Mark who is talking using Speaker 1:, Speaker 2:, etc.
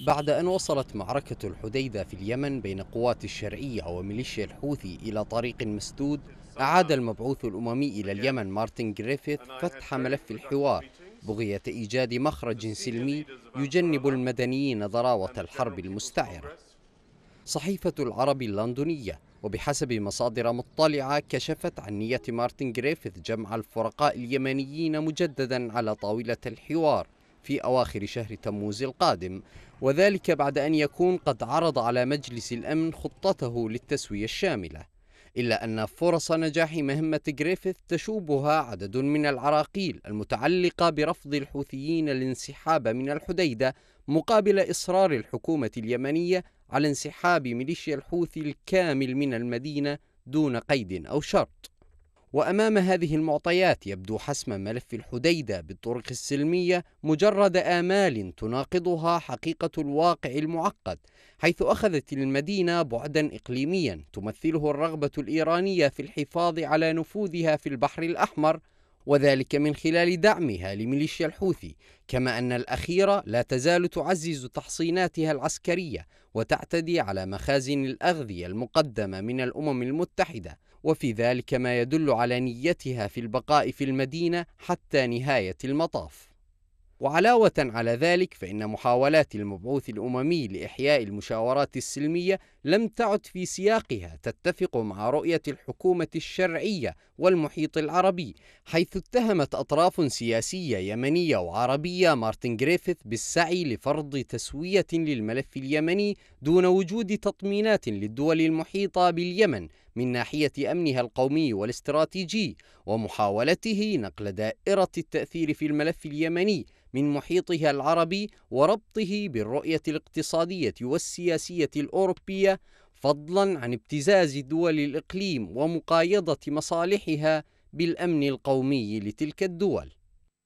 Speaker 1: بعد أن وصلت معركة الحديدة في اليمن بين قوات الشرعية وميليشيا الحوثي إلى طريق مسدود أعاد المبعوث الأممي إلى اليمن مارتن جريفيث فتح ملف الحوار بغية إيجاد مخرج سلمي يجنب المدنيين ضراوة الحرب المستعرة صحيفة العرب اللندنية وبحسب مصادر مطلعة كشفت عن نية مارتن جريفيث جمع الفرقاء اليمنيين مجددا على طاولة الحوار في أواخر شهر تموز القادم وذلك بعد أن يكون قد عرض على مجلس الأمن خطته للتسوية الشاملة إلا أن فرص نجاح مهمة جريفيث تشوبها عدد من العراقيل المتعلقة برفض الحوثيين الانسحاب من الحديدة مقابل إصرار الحكومة اليمنية على انسحاب ميليشيا الحوثي الكامل من المدينة دون قيد أو شرط وأمام هذه المعطيات يبدو حسم ملف الحديدة بالطرق السلمية مجرد آمال تناقضها حقيقة الواقع المعقد حيث أخذت المدينة بعدا إقليميا تمثله الرغبة الإيرانية في الحفاظ على نفوذها في البحر الأحمر وذلك من خلال دعمها لميليشيا الحوثي كما أن الأخيرة لا تزال تعزز تحصيناتها العسكرية وتعتدي على مخازن الأغذية المقدمة من الأمم المتحدة وفي ذلك ما يدل على نيتها في البقاء في المدينة حتى نهاية المطاف وعلاوة على ذلك فإن محاولات المبعوث الأممي لإحياء المشاورات السلمية لم تعد في سياقها تتفق مع رؤية الحكومة الشرعية والمحيط العربي حيث اتهمت أطراف سياسية يمنية وعربية مارتن جريفيث بالسعي لفرض تسوية للملف اليمني دون وجود تطمينات للدول المحيطة باليمن من ناحية أمنها القومي والاستراتيجي ومحاولته نقل دائرة التأثير في الملف اليمني من محيطها العربي وربطه بالرؤية الاقتصادية والسياسية الأوروبية فضلا عن ابتزاز دول الإقليم ومقايضة مصالحها بالأمن القومي لتلك الدول